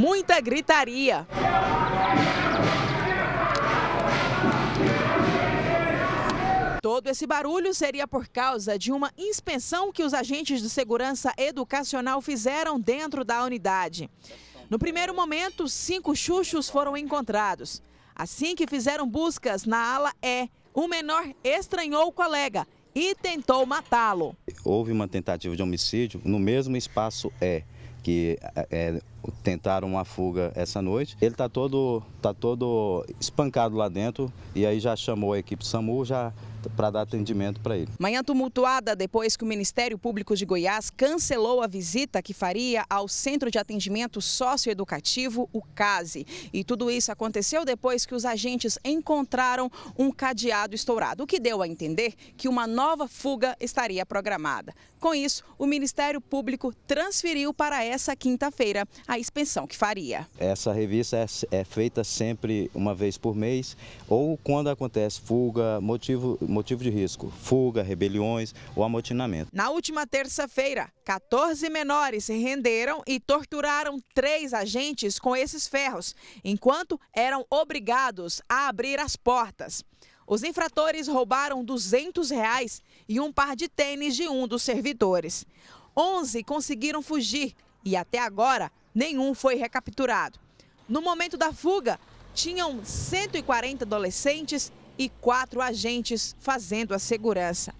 muita gritaria. Todo esse barulho seria por causa de uma inspeção que os agentes de segurança educacional fizeram dentro da unidade. No primeiro momento, cinco chuchos foram encontrados. Assim que fizeram buscas na ala E, o menor estranhou o colega e tentou matá-lo. Houve uma tentativa de homicídio no mesmo espaço E que é, é, tentaram uma fuga essa noite. Ele está todo, tá todo espancado lá dentro e aí já chamou a equipe SAMU, já para dar atendimento para ele. Manhã tumultuada depois que o Ministério Público de Goiás cancelou a visita que faria ao Centro de Atendimento Socioeducativo, o CASE. E tudo isso aconteceu depois que os agentes encontraram um cadeado estourado, o que deu a entender que uma nova fuga estaria programada. Com isso, o Ministério Público transferiu para essa quinta-feira a expensão que faria. Essa revista é, é feita sempre uma vez por mês ou quando acontece fuga, motivo motivo de risco, fuga, rebeliões ou amotinamento. Na última terça-feira, 14 menores se renderam e torturaram três agentes com esses ferros, enquanto eram obrigados a abrir as portas. Os infratores roubaram 200 reais e um par de tênis de um dos servidores. 11 conseguiram fugir e até agora nenhum foi recapturado. No momento da fuga, tinham 140 adolescentes e quatro agentes fazendo a segurança.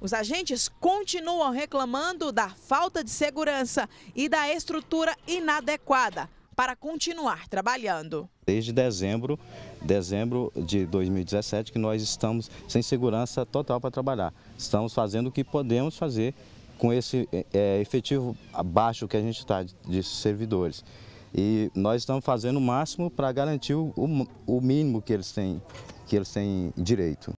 Os agentes continuam reclamando da falta de segurança e da estrutura inadequada para continuar trabalhando. Desde dezembro, dezembro de 2017 que nós estamos sem segurança total para trabalhar. Estamos fazendo o que podemos fazer com esse é, efetivo abaixo que a gente está de servidores. E nós estamos fazendo o máximo para garantir o, o mínimo que eles têm, que eles têm direito.